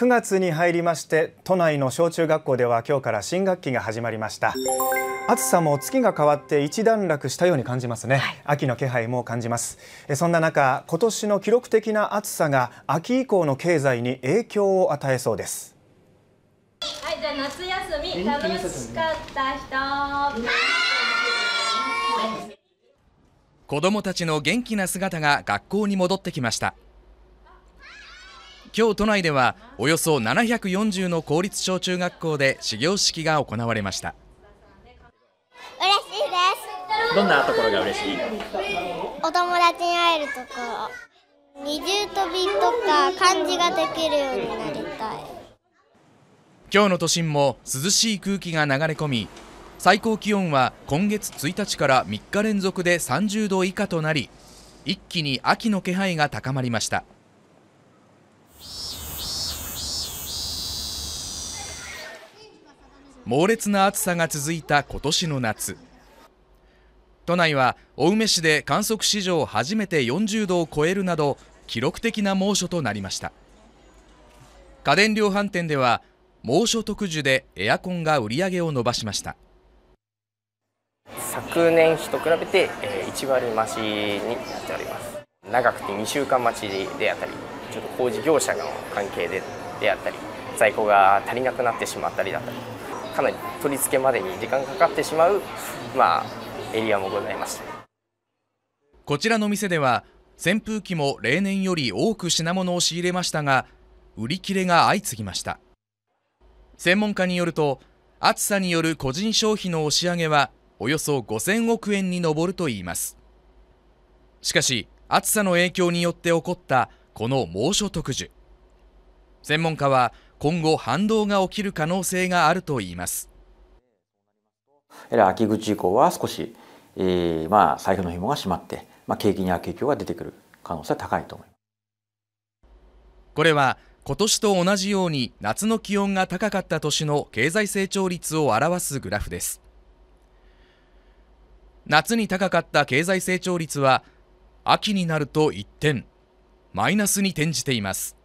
9月に入りまして都内の小中学校では今日から新学期が始まりました暑さも月が変わって一段落したように感じますね、はい、秋の気配も感じますそんな中今年の記録的な暑さが秋以降の経済に影響を与えそうですはいじゃあ夏休み楽しかった人、子どもたちの元気な姿が学校に戻ってきました今日都内ではおよそ740の公立小中学校で始業式が行われました嬉しいですどんなところが嬉しいお友達に会えるところ二重跳びとか漢字ができるようになりたい今日の都心も涼しい空気が流れ込み最高気温は今月1日から3日連続で30度以下となり一気に秋の気配が高まりました猛烈な暑さが続いた今年の夏都内は青梅市で観測史上初めて40度を超えるなど記録的な猛暑となりました家電量販店では猛暑特需でエアコンが売り上げを伸ばしました昨年比と比べて1割増しになっております長くて2週間待ちであったりちょっと工事業者の関係でであったり在庫が足りなくなってしまったりだったりかなり取り付けまでに時間かかってしまう、まあ、エリアもございましたこちらの店では扇風機も例年より多く品物を仕入れましたが売り切れが相次ぎました専門家によると暑さによる個人消費の押し上げはおよそ5000億円に上るといいますしかし暑さの影響によって起こったこの猛暑特需専門家は今後反動が起きる可能性があるといいます秋口以降は少し、えー、まあ財布の紐が締まって、まあ、景気に悪影響が出てくる可能性は高いと思いますこれは今年と同じように夏の気温が高かった年の経済成長率を表すグラフです夏に高かった経済成長率は秋になると一転マイナスに転じています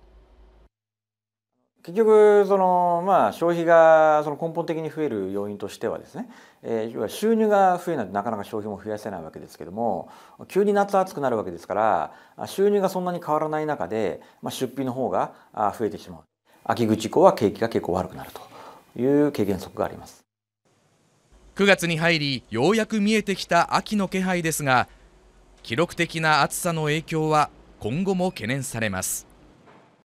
結局その、まあ、消費がその根本的に増える要因としてはですね、えー、要は収入が増えないとなかなか消費も増やせないわけですけども急に夏暑くなるわけですから収入がそんなに変わらない中で、まあ、出費の方が増えてしまう秋口以降は景気が結構悪くなるという経験則があります9月に入りようやく見えてきた秋の気配ですが記録的な暑さの影響は今後も懸念されます。